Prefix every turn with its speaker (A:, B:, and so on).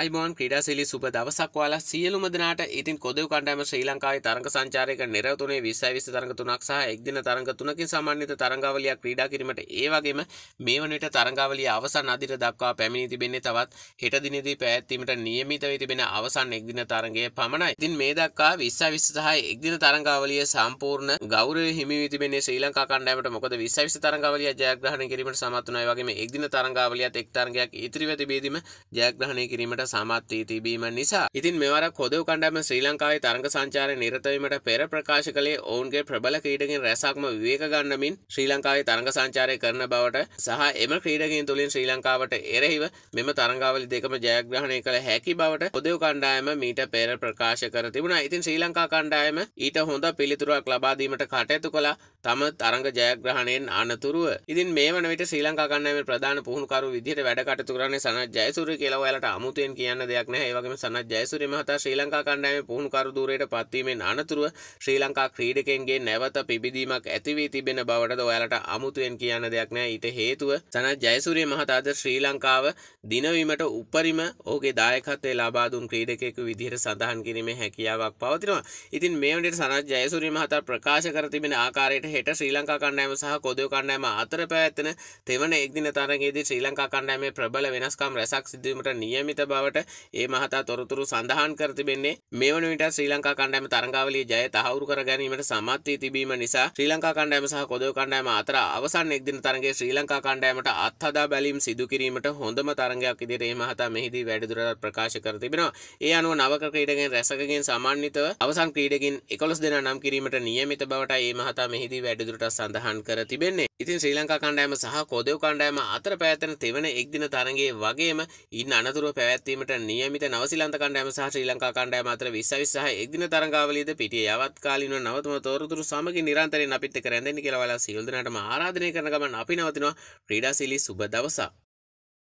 A: අයිබෝන් ක්‍රඩාසිලි සුප දවසක් වාලා සියලුම දෙනාට ඉතින් කොදව කණ්ඩෑම ශ්‍රී ලංකාවේ තරඟ සංචාරයක නිරවතුනේ 20 20 තරඟ තුනක් සහ එක්දින තරඟ තුනකින් සමන්විත තරඟාවලියක් ක්‍රීඩා කිරීමට ඒ වගේම මේ වන විට තරඟාවලිය අවසන් අදිට දක්වා පැමිණී තිබෙන්නේ තවත් හෙට දිනේදී පැවැත්වීමට නියමිත වී තිබෙන අවසන් එක්දින තරඟය පමණයි. ඉතින් මේ දක්වා 20 20 සහ එක්දින තරඟාවලිය සම්පූර්ණ ගෞරවය හිමි වී තිබෙන්නේ ශ්‍රී ලංකා කණ්ඩායමට මොකද 20 20 තරඟාවලිය ජයග්‍රහණය කිරීමට සමත් වුණා. ඒ වගේම එක්දින තරඟාවලියත් එක් තරඟයක් ඉතිරිව තිබෙදීම ජයග්‍රහණය කිරීමට සමත්වී තිබීම නිසා ඉතින් මෙවර කොදව කණ්ඩම ශ්‍රී ලංකාවේ තරග සංචාරය නිරතවීමට පෙර ප්‍රකාශ කළේ ඔවුන්ගේ ප්‍රබල ක්‍රීඩකින් රැසක්ම විවේක ගන්නමින් ශ්‍රී ලංකාවේ තරග සංචාරය කරන බවට සහ එම ක්‍රීඩකින් තුළින් ශ්‍රී ලංකාවට එරෙහිව මෙම තරංගාවලි දෙකම ජයග්‍රහණය කළ හැකි බවට කොදව කණ්ඩායම මීට පෙර ප්‍රකාශ කර තිබුණා ඉතින් ශ්‍රී ලංකා කණ්ඩායම ඊට හොඳ පිළිතුරක් ලබාදීමට කටයුතු කළා තම තරග ජයග්‍රහණයෙන් අනතුරුව ඉතින් මේ වනට ශ්‍රී ලංකා කන්නම ප්‍රධාන පුහුණුකරු විදිහට වැඩකටතු කරන්නේ සන ජයසුර කියලා ඔයාලට අමුතුවෙන් කියන්න දෙයක් නැහැ. ඒ වගේම සනත් ජයසූරිය මහතා ශ්‍රී ලංකා කණ්ඩායමේ පුහුණුකරු ධූරයට පත්වීමෙන් අනතුරුව ශ්‍රී ලංකා ක්‍රීඩකයන්ගේ නැවත පිබිදීමක් ඇති වී තිබෙන බවටද ඔයාලට අමුතුවෙන් කියන්න දෙයක් නැහැ. ඊට හේතුව සනත් ජයසූරිය මහතාද ශ්‍රී ලංකාව දිනවීමට උපරිම ඔහුගේ දායකත්වයේ ලබා දුන් ක්‍රීඩකයෙකු විදිහට සඳහන් කිරීමේ හැකියාවක් පවතිනවා. ඉතින් මේ වෙනකොට සනත් ජයසූරිය මහතා ප්‍රකාශ කර තිබෙන ආකාරයට හෙට ශ්‍රී ලංකා කණ්ඩායම සහ කොදෝ කණ්ඩායම අතර පැවැත්වෙන තෙවන එක්දින තරගයේදී ශ්‍රී ලංකා කණ්ඩායමේ ප්‍රබල වෙනස්කම් රැසක් සිදුවීමට නියමිත බව බවට ඒ මහතා තොරතුරු සඳහන් කර තිබෙන්නේ මේ වන විට ශ්‍රී ලංකා කණ්ඩායම තරඟාවලියේ ජය තහවුරු කර ගැනීමට සමත් වී තිබීම නිසා ශ්‍රී ලංකා කණ්ඩායම සහ කොදව කණ්ඩායම අතර අවසන් එක්දින තරඟයේ ශ්‍රී ලංකා කණ්ඩායමට අත්හදා බැලීම් සිදු කිරීමට හොඳම තරඟයක් විදිහට මේ මහතා මෙහිදී වැඩිදුරටත් ප්‍රකාශ කර තිබෙනවා. ඒ අනුව නවක ක්‍රීඩකයන් රැසකගෙන් සමන්විතව අවසන් ක්‍රීඩකින් 11 දෙනා නම් කිරීමට නියමිත බවට මේ මහතා මෙහිදී වැඩිදුරටත් සඳහන් කර තිබෙන්නේ ඉතින් ශ්‍රී ලංකා කණ්ඩෑම සහ කොදව් කණ්ඩෑම අතර පැවැත්වෙන තෙවන එක්දින තරගේ වගේම ඉන් අනතුරුව පැවැත්වීමට නියමිත නවසිලන්ත කණ්ඩෑම සහ ශ්‍රී ලංකා කණ්ඩෑම අතර 20 20 සහ එක්දින තරඟාවලියද පිටිය යවත් කාලීන නවතම තොරතුරු සමගින් නිරන්තරයෙන් අපිත් එක්ක රැඳෙන්න කියලා වලා සියලු දෙනාටම ආරාධනය කරන ගමන් අපි නවතිනවා ක්‍රීඩා සීලී සුබ දවසක්